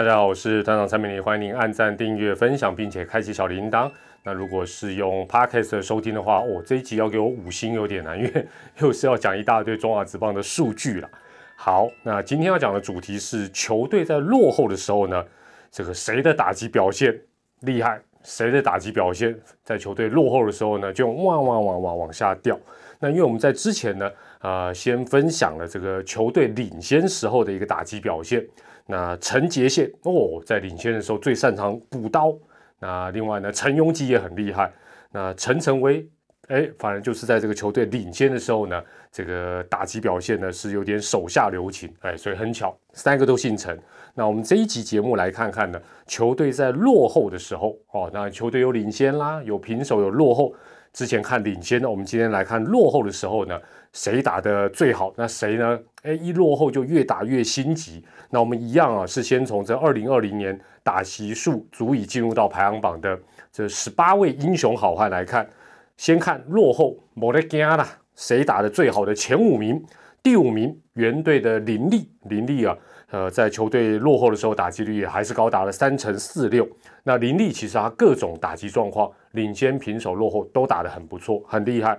大家好，我是团长蔡明玲，欢迎您按赞、订阅、分享，并且开启小铃铛。那如果是用 Podcast 收听的话，我这一集要给我五星有点难，因为又是要讲一大堆中华职棒的数据了。好，那今天要讲的主题是球队在落后的时候呢，这个谁的打击表现厉害，谁的打击表现在球队落后的时候呢，就往、往、往、往往下掉。那因为我们在之前呢，呃，先分享了这个球队领先时候的一个打击表现。那陈杰宪哦，在领先的时候最擅长补刀。那另外呢，陈庸基也很厉害。那陈诚威，哎，反正就是在这个球队领先的时候呢，这个打击表现呢是有点手下留情。哎，所以很巧，三个都姓陈。那我们这一集节目来看看呢？球队在落后的时候，哦，那球队有领先啦，有平手，有落后。之前看领先的，我们今天来看落后的时候呢，谁打的最好？那谁呢？哎，一落后就越打越心急。那我们一样啊，是先从这二零二零年打席数足以进入到排行榜的这十八位英雄好汉来看，先看落后莫德加啦，纳，谁打的最好的前五名？第五名，原队的林立，林立啊。呃，在球队落后的时候，打击率还是高达了三成四六。那林立其实他各种打击状况，领先、平手、落后都打得很不错，很厉害。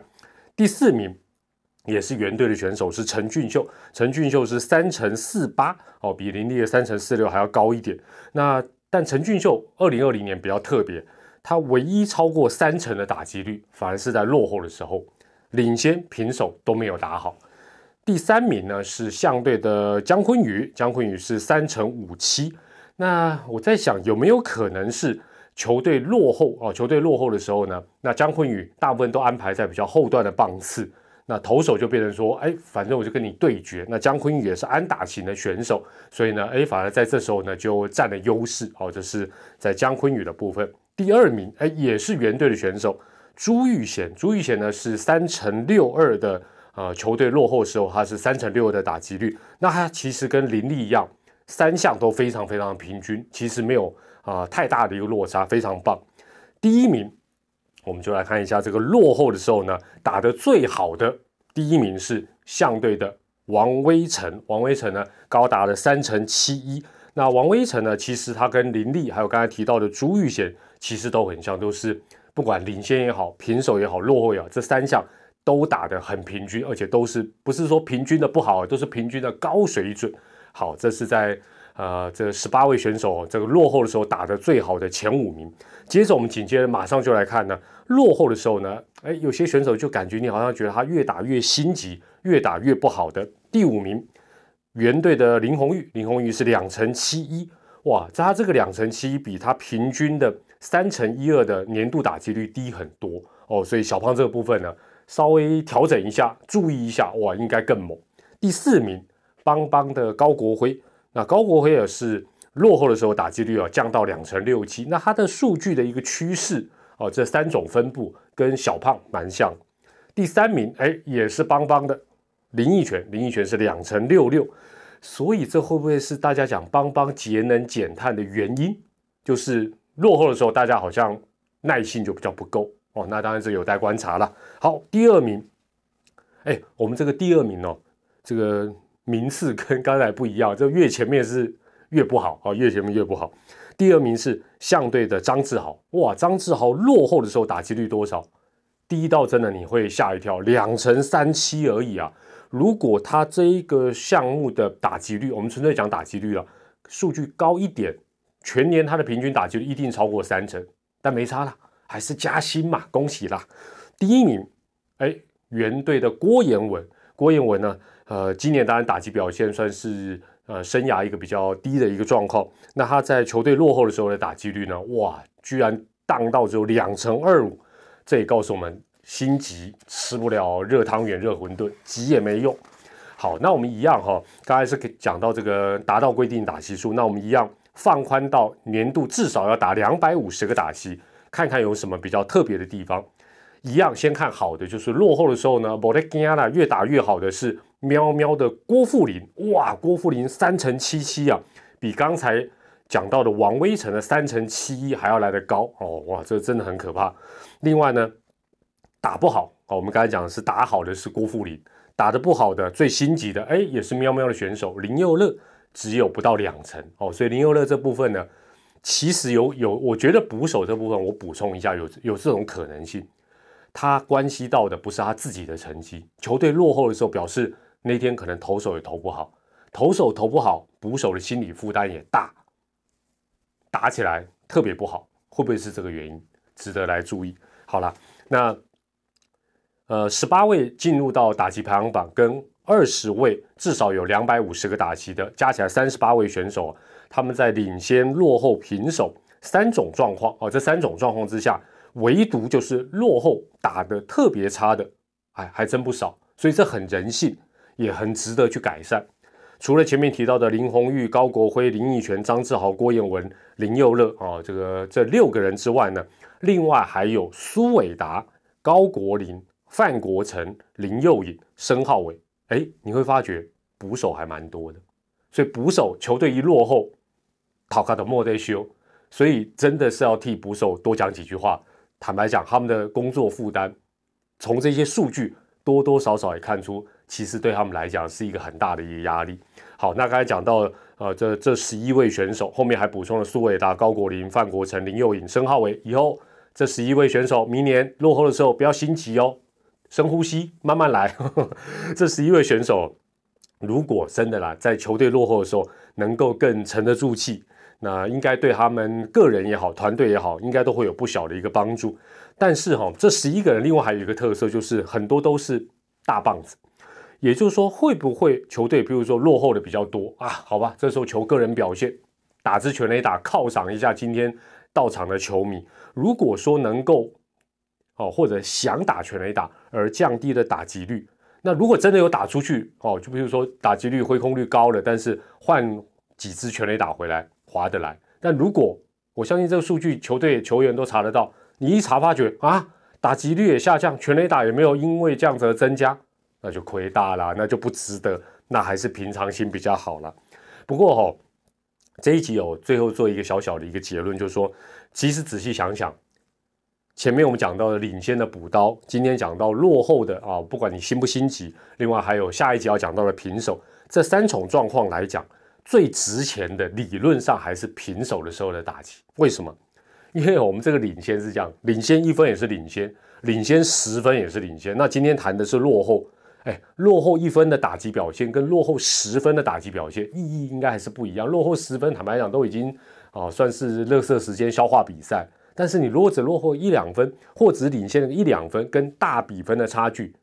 第四名也是原队的选手是陈俊秀，陈俊秀是三成四八哦，比林立的三成四六还要高一点。那但陈俊秀二零二零年比较特别，他唯一超过三成的打击率反而是在落后的时候，领先、平手都没有打好。第三名呢是相队的姜坤宇，姜坤宇是三乘五七。那我在想有没有可能是球队落后啊？球队落后的时候呢，那姜坤宇大部分都安排在比较后段的棒次，那投手就变成说，哎，反正我就跟你对决。那姜坤宇也是安打型的选手，所以呢哎，反而在这时候呢就占了优势。哦，这是在姜坤宇的部分。第二名哎也是原队的选手朱玉贤，朱玉贤呢是三乘六二的。呃，球队落后的时候，他是三成六的打击率，那他其实跟林立一样，三项都非常非常平均，其实没有啊太大的一个落差，非常棒。第一名，我们就来看一下这个落后的时候呢，打得最好的第一名是相对的王威成，王威成呢高达了三成七一。那王威成呢，其实他跟林立还有刚才提到的朱玉贤，其实都很像，都是不管领先也好、平手也好、落后好，这三项。都打得很平均，而且都是不是说平均的不好，都是平均的高水准。好，这是在呃这十八位选手这个落后的时候打得最好的前五名。接着我们紧接着马上就来看呢，落后的时候呢，哎，有些选手就感觉你好像觉得他越打越心急，越打越不好的第五名，原队的林红玉，林红玉是两成七一，哇，在他这个两成七一比他平均的三成一二的年度打击率低很多哦，所以小胖这个部分呢。稍微调整一下，注意一下，哇，应该更猛。第四名，邦邦的高国辉，那高国辉也是落后的时候打击率啊降到两成六七，那他的数据的一个趋势哦，这三种分布跟小胖蛮像。第三名，哎，也是邦邦的林奕泉，林奕泉是两成六六，所以这会不会是大家讲邦邦节能减碳的原因？就是落后的时候大家好像耐性就比较不够。哦，那当然是有待观察了。好，第二名，哎，我们这个第二名哦，这个名次跟刚才不一样，这越前面是越不好啊，越前面越不好。第二名是相对的张志豪，哇，张志豪落后的时候打击率多少？第一道真的你会吓一跳，两成三七而已啊。如果他这一个项目的打击率，我们纯粹讲打击率了，数据高一点，全年他的平均打击率一定超过三成，但没差了。还是加薪嘛，恭喜啦！第一名，哎，原队的郭彦文，郭彦文呢，呃，今年当然打击表现算是呃生涯一个比较低的一个状况。那他在球队落后的时候的打击率呢，哇，居然荡到只有两成二五，这也告诉我们，心急吃不了热汤圆、热馄饨，急也没用。好，那我们一样哈，刚才是给讲到这个达到规定打击数，那我们一样放宽到年度至少要打两百五十个打击。看看有什么比较特别的地方，一样先看好的，就是落后的时候呢，博莱吉亚 a 越打越好的是喵喵的郭富林，哇，郭富林三乘七七啊，比刚才讲到的王威成的三乘七一还要来得高哦，哇，这真的很可怕。另外呢，打不好哦，我们刚才讲的是打好的是郭富林，打得不好的最心急的，哎，也是喵喵的选手林佑乐，只有不到两成哦，所以林佑乐这部分呢。其实有有，我觉得捕手这部分我补充一下，有有这种可能性，他关系到的不是他自己的成绩，球队落后的时候，表示那天可能投手也投不好，投手投不好，捕手的心理负担也大，打起来特别不好，会不会是这个原因？值得来注意。好了，那呃十八位进入到打击排行榜，跟二十位至少有两百五十个打击的，加起来三十八位选手。他们在领先、落后、平手三种状况啊，这三种状况之下，唯独就是落后打得特别差的，哎，还真不少。所以这很人性，也很值得去改善。除了前面提到的林鸿玉、高国辉、林奕泉、张志豪、郭彦文、林佑乐啊，这个这六个人之外呢，另外还有苏伟达、高国林、范国成、林佑颖、申浩伟。哎，你会发觉捕手还蛮多的，所以捕手球队一落后。考克的莫德修，所以真的是要替捕手多讲几句话。坦白讲，他们的工作负担，从这些数据多多少少也看出，其实对他们来讲是一个很大的一个压力。好，那刚才讲到，呃，这这十一位选手后面还补充了苏伟达、高国林、范国成、林佑颖、申浩伟。以后这十一位选手明年落后的时候，不要心急哦，深呼吸，慢慢来。这十一位选手，如果真的啦，在球队落后的时候，能够更沉得住气。那应该对他们个人也好，团队也好，应该都会有不小的一个帮助。但是哈，这十一个人另外还有一个特色，就是很多都是大棒子，也就是说，会不会球队比如说落后的比较多啊？好吧，这时候求个人表现，打支全垒打，犒赏一下今天到场的球迷。如果说能够哦，或者想打全垒打而降低了打击率，那如果真的有打出去哦，就比如说打击率挥空率高了，但是换几支全垒打回来。划得来，但如果我相信这个数据，球队球员都查得到，你一查发觉啊，打击率也下降，全垒打也没有因为这样子增加，那就亏大了，那就不值得，那还是平常心比较好了。不过哈，这一集哦，最后做一个小小的一个结论，就是说，其实仔细想想，前面我们讲到的领先的补刀，今天讲到落后的啊，不管你心不心急，另外还有下一集要讲到的平手，这三重状况来讲。最值钱的，理论上还是平手的时候的打击。为什么？因为我们这个领先是这样，领先一分也是领先，领先十分也是领先。那今天谈的是落后，哎，落后一分的打击表现跟落后十分的打击表现意义应该还是不一样。落后十分，坦白讲都已经啊算是热色时间消化比赛。但是你如果只落后一两分，或只领先一两分，跟大比分的差距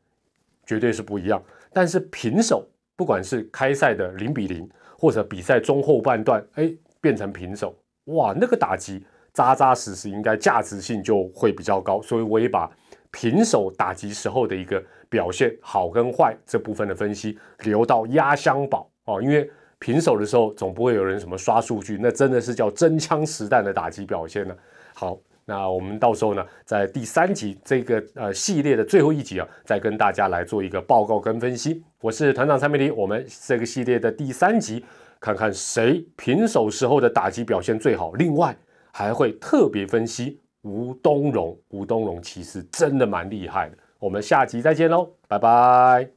绝对是不一样。但是平手，不管是开赛的零比零。或者比赛中后半段，哎，变成平手，哇，那个打击扎扎实实，应该价值性就会比较高。所以我也把平手打击时候的一个表现好跟坏这部分的分析留到压箱宝哦，因为平手的时候总不会有人什么刷数据，那真的是叫真枪实弹的打击表现呢。好。那我们到时候呢，在第三集这个呃系列的最后一集啊，再跟大家来做一个报告跟分析。我是团长蔡美零，我们这个系列的第三集，看看谁平手时候的打击表现最好。另外还会特别分析吴东荣，吴东荣其实真的蛮厉害的。我们下集再见喽，拜拜。